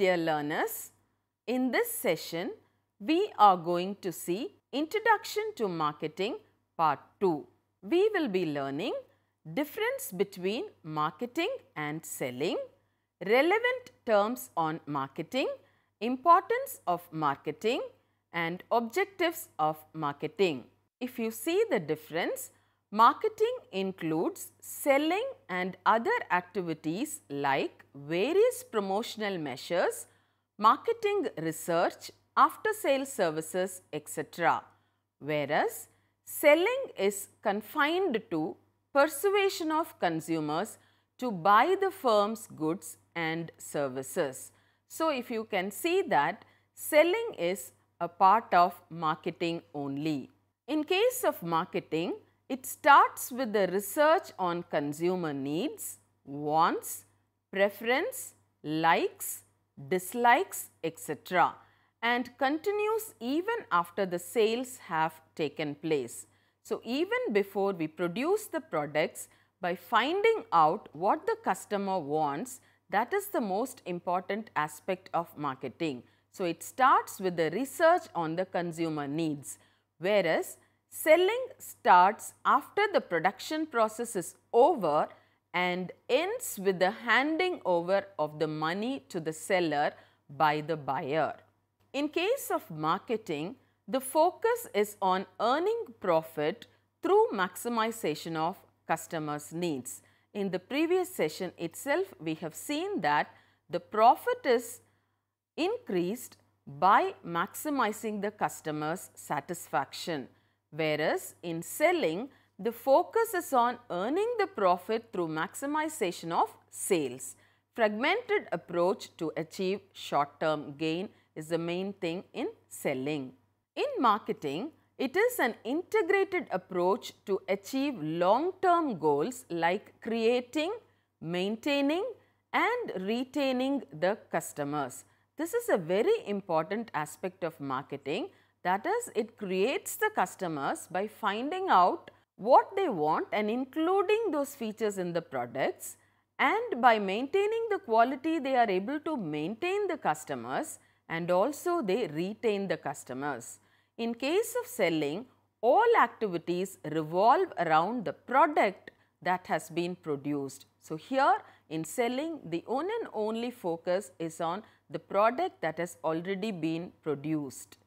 dear learners, in this session, we are going to see Introduction to Marketing Part 2. We will be learning difference between marketing and selling, relevant terms on marketing, importance of marketing and objectives of marketing. If you see the difference, Marketing includes selling and other activities like various promotional measures, marketing research, after sales services, etc. Whereas, selling is confined to persuasion of consumers to buy the firm's goods and services. So, if you can see that selling is a part of marketing only. In case of marketing, it starts with the research on consumer needs, wants, preference, likes, dislikes, etc. and continues even after the sales have taken place. So, even before we produce the products, by finding out what the customer wants, that is the most important aspect of marketing. So, it starts with the research on the consumer needs. Whereas, Selling starts after the production process is over and ends with the handing over of the money to the seller by the buyer. In case of marketing, the focus is on earning profit through maximization of customers' needs. In the previous session itself, we have seen that the profit is increased by maximizing the customer's satisfaction. Whereas in selling, the focus is on earning the profit through maximization of sales. Fragmented approach to achieve short-term gain is the main thing in selling. In marketing, it is an integrated approach to achieve long-term goals like creating, maintaining and retaining the customers. This is a very important aspect of marketing that is, it creates the customers by finding out what they want and including those features in the products and by maintaining the quality they are able to maintain the customers and also they retain the customers. In case of selling, all activities revolve around the product that has been produced. So, here in selling the one and only focus is on the product that has already been produced.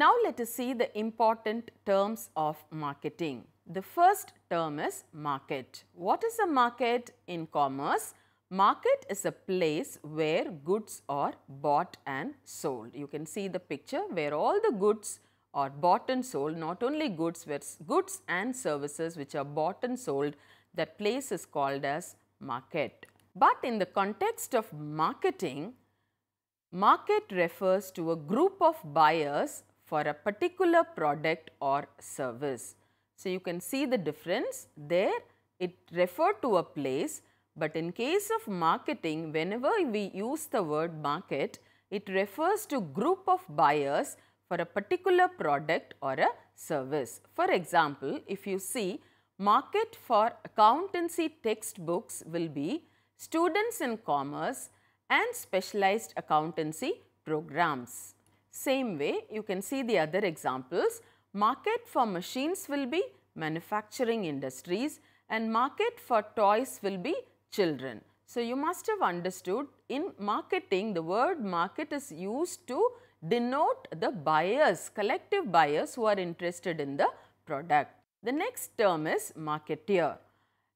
Now let us see the important terms of marketing. The first term is market. What is a market in commerce? Market is a place where goods are bought and sold. You can see the picture where all the goods are bought and sold, not only goods, but goods and services which are bought and sold, that place is called as market. But in the context of marketing, market refers to a group of buyers for a particular product or service. So, you can see the difference there it referred to a place but in case of marketing whenever we use the word market it refers to group of buyers for a particular product or a service. For example, if you see market for accountancy textbooks will be students in commerce and specialized accountancy programs. Same way, you can see the other examples. Market for machines will be manufacturing industries and market for toys will be children. So, you must have understood in marketing, the word market is used to denote the buyers, collective buyers who are interested in the product. The next term is marketeer.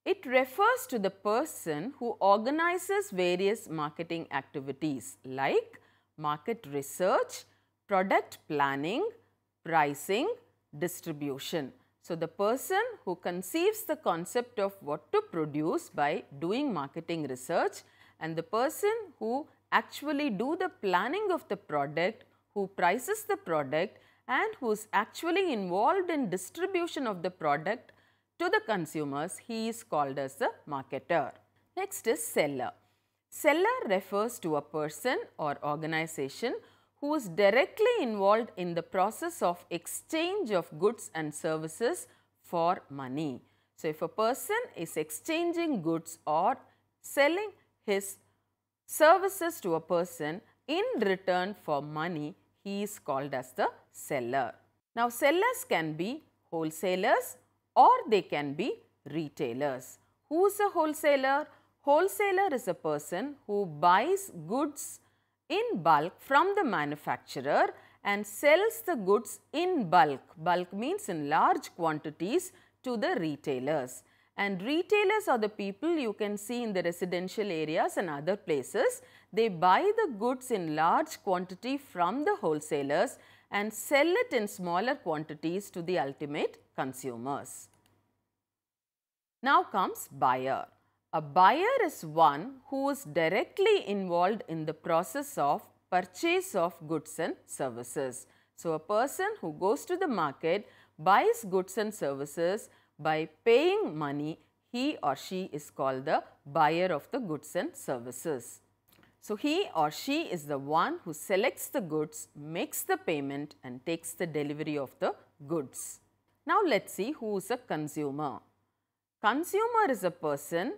It refers to the person who organizes various marketing activities like market research, product planning, pricing, distribution. So, the person who conceives the concept of what to produce by doing marketing research and the person who actually do the planning of the product, who prices the product and who is actually involved in distribution of the product to the consumers, he is called as a marketer. Next is seller. Seller refers to a person or organization who is directly involved in the process of exchange of goods and services for money. So, if a person is exchanging goods or selling his services to a person in return for money, he is called as the seller. Now, sellers can be wholesalers or they can be retailers. Who is a wholesaler? Wholesaler is a person who buys goods in bulk from the manufacturer and sells the goods in bulk. Bulk means in large quantities to the retailers. And retailers are the people you can see in the residential areas and other places. They buy the goods in large quantity from the wholesalers and sell it in smaller quantities to the ultimate consumers. Now comes buyer. A buyer is one who is directly involved in the process of purchase of goods and services. So, a person who goes to the market buys goods and services by paying money, he or she is called the buyer of the goods and services. So, he or she is the one who selects the goods, makes the payment and takes the delivery of the goods. Now, let us see who is a consumer. Consumer is a person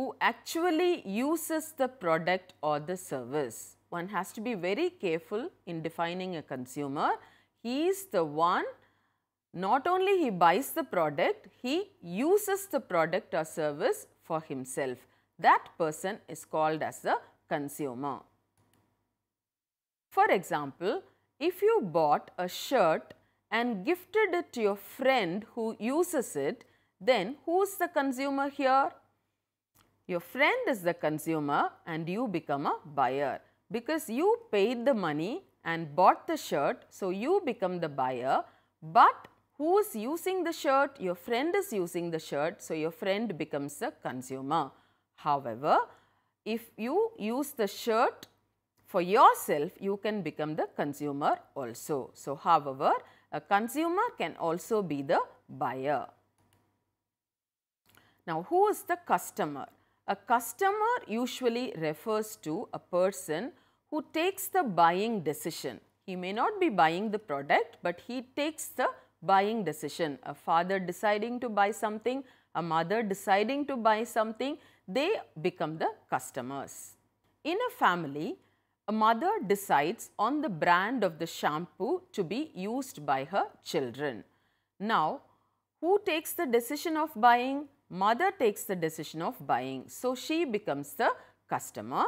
who actually uses the product or the service. One has to be very careful in defining a consumer. He is the one, not only he buys the product, he uses the product or service for himself. That person is called as the consumer. For example, if you bought a shirt and gifted it to your friend who uses it, then who is the consumer here? Your friend is the consumer and you become a buyer because you paid the money and bought the shirt. So, you become the buyer, but who is using the shirt? Your friend is using the shirt. So, your friend becomes the consumer. However, if you use the shirt for yourself, you can become the consumer also. So, however, a consumer can also be the buyer. Now, who is the customer? A customer usually refers to a person who takes the buying decision. He may not be buying the product, but he takes the buying decision. A father deciding to buy something, a mother deciding to buy something, they become the customers. In a family, a mother decides on the brand of the shampoo to be used by her children. Now, who takes the decision of buying? mother takes the decision of buying. So, she becomes the customer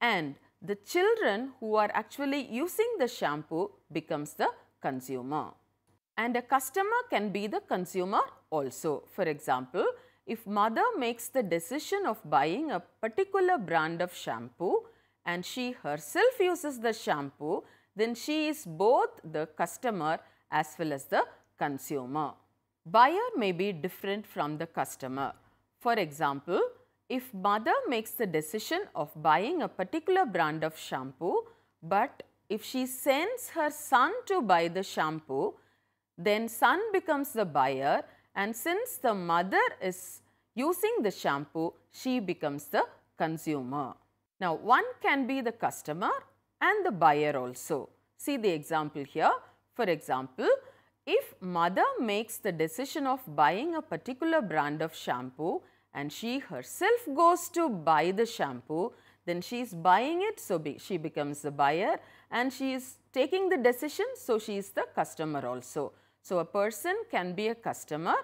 and the children who are actually using the shampoo becomes the consumer. And a customer can be the consumer also. For example, if mother makes the decision of buying a particular brand of shampoo and she herself uses the shampoo, then she is both the customer as well as the consumer. Buyer may be different from the customer. For example, if mother makes the decision of buying a particular brand of shampoo, but if she sends her son to buy the shampoo, then son becomes the buyer and since the mother is using the shampoo, she becomes the consumer. Now, one can be the customer and the buyer also. See the example here. For example, if mother makes the decision of buying a particular brand of shampoo and she herself goes to buy the shampoo, then she is buying it, so be, she becomes the buyer and she is taking the decision, so she is the customer also. So, a person can be a customer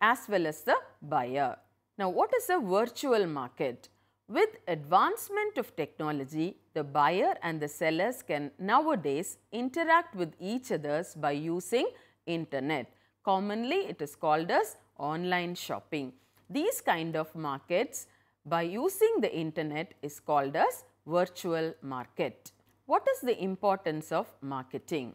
as well as the buyer. Now, what is a virtual market? With advancement of technology, the buyer and the sellers can nowadays interact with each other by using internet. Commonly, it is called as online shopping. These kind of markets by using the internet is called as virtual market. What is the importance of marketing?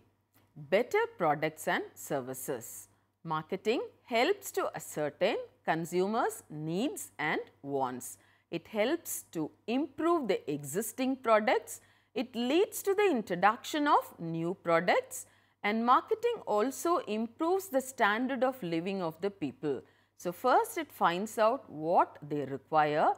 Better products and services. Marketing helps to ascertain consumers' needs and wants. It helps to improve the existing products. It leads to the introduction of new products. And marketing also improves the standard of living of the people. So, first it finds out what they require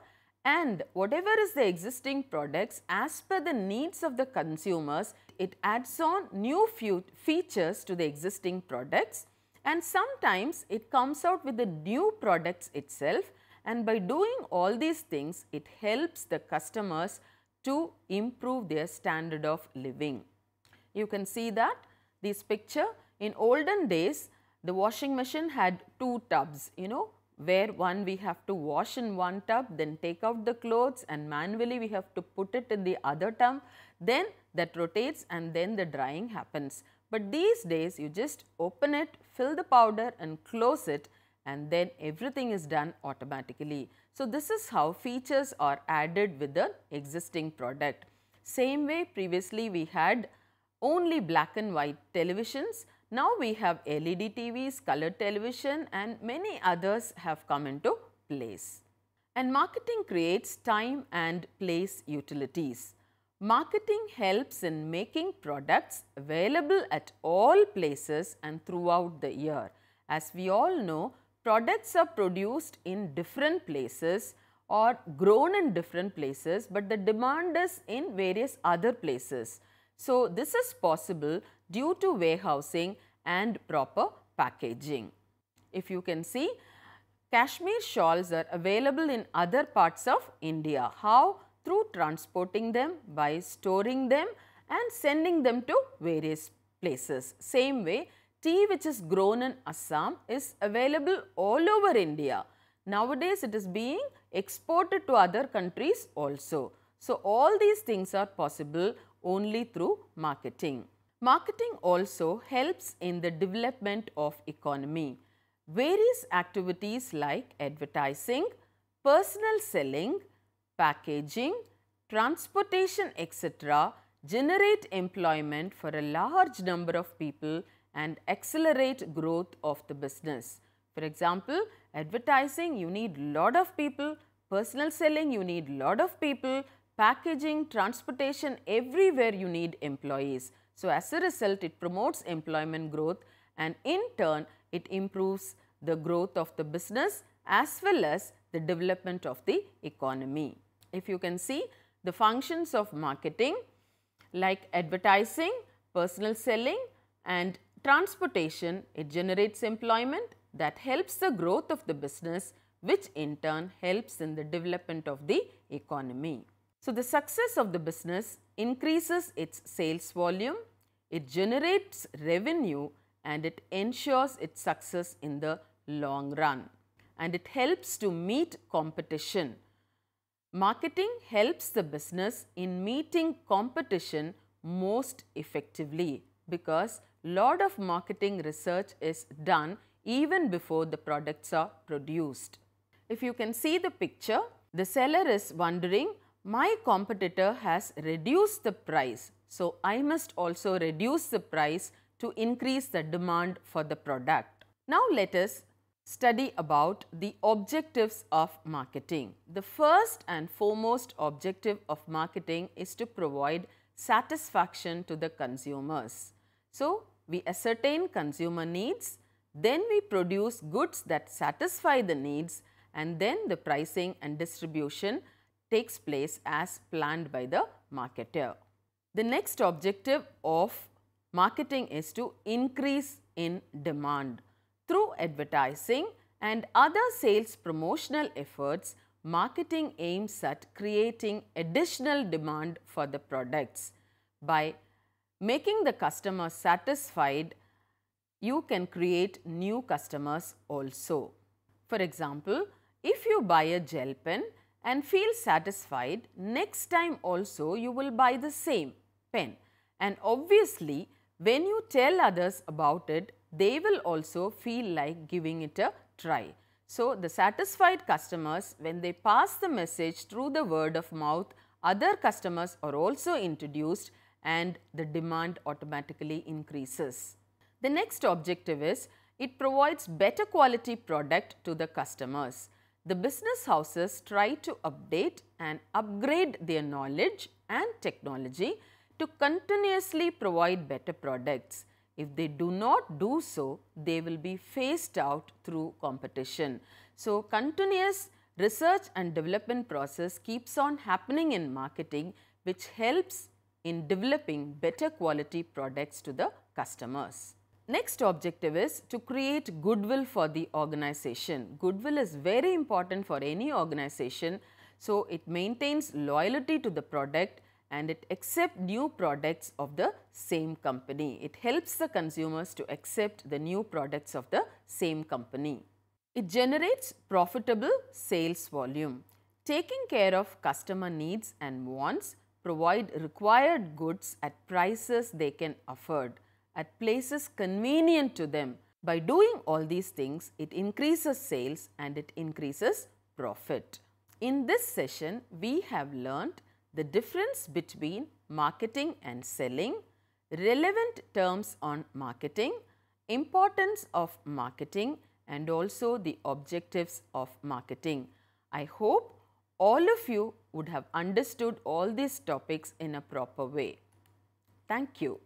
and whatever is the existing products as per the needs of the consumers, it adds on new features to the existing products and sometimes it comes out with the new products itself and by doing all these things, it helps the customers to improve their standard of living. You can see that this picture. In olden days, the washing machine had two tubs, you know, where one we have to wash in one tub, then take out the clothes and manually we have to put it in the other tub, then that rotates and then the drying happens. But these days you just open it, fill the powder and close it and then everything is done automatically. So, this is how features are added with the existing product. Same way previously we had only black and white televisions. Now we have LED TVs, color television and many others have come into place. And marketing creates time and place utilities. Marketing helps in making products available at all places and throughout the year. As we all know, products are produced in different places or grown in different places but the demand is in various other places. So this is possible due to warehousing and proper packaging. If you can see, Kashmir shawls are available in other parts of India. How? Through transporting them, by storing them and sending them to various places. Same way, tea which is grown in Assam is available all over India. Nowadays, it is being exported to other countries also. So, all these things are possible only through marketing. Marketing also helps in the development of economy. Various activities like advertising, personal selling, packaging, transportation etc. generate employment for a large number of people and accelerate growth of the business. For example, advertising you need lot of people, personal selling you need lot of people, packaging, transportation, everywhere you need employees. So as a result, it promotes employment growth and in turn, it improves the growth of the business as well as the development of the economy. If you can see the functions of marketing like advertising, personal selling and transportation, it generates employment that helps the growth of the business which in turn helps in the development of the economy. So, the success of the business increases its sales volume, it generates revenue and it ensures its success in the long run and it helps to meet competition. Marketing helps the business in meeting competition most effectively because lot of marketing research is done even before the products are produced. If you can see the picture, the seller is wondering my competitor has reduced the price. So, I must also reduce the price to increase the demand for the product. Now, let us study about the objectives of marketing. The first and foremost objective of marketing is to provide satisfaction to the consumers. So, we ascertain consumer needs, then we produce goods that satisfy the needs and then the pricing and distribution takes place as planned by the marketer. The next objective of marketing is to increase in demand. Through advertising and other sales promotional efforts, marketing aims at creating additional demand for the products. By making the customer satisfied, you can create new customers also. For example, if you buy a gel pen, and feel satisfied, next time also you will buy the same pen. And obviously, when you tell others about it, they will also feel like giving it a try. So, the satisfied customers, when they pass the message through the word of mouth, other customers are also introduced and the demand automatically increases. The next objective is, it provides better quality product to the customers the business houses try to update and upgrade their knowledge and technology to continuously provide better products. If they do not do so, they will be phased out through competition. So, continuous research and development process keeps on happening in marketing which helps in developing better quality products to the customers. Next objective is to create goodwill for the organization. Goodwill is very important for any organization. So, it maintains loyalty to the product and it accepts new products of the same company. It helps the consumers to accept the new products of the same company. It generates profitable sales volume. Taking care of customer needs and wants, provide required goods at prices they can afford at places convenient to them. By doing all these things, it increases sales and it increases profit. In this session, we have learnt the difference between marketing and selling, relevant terms on marketing, importance of marketing and also the objectives of marketing. I hope all of you would have understood all these topics in a proper way. Thank you.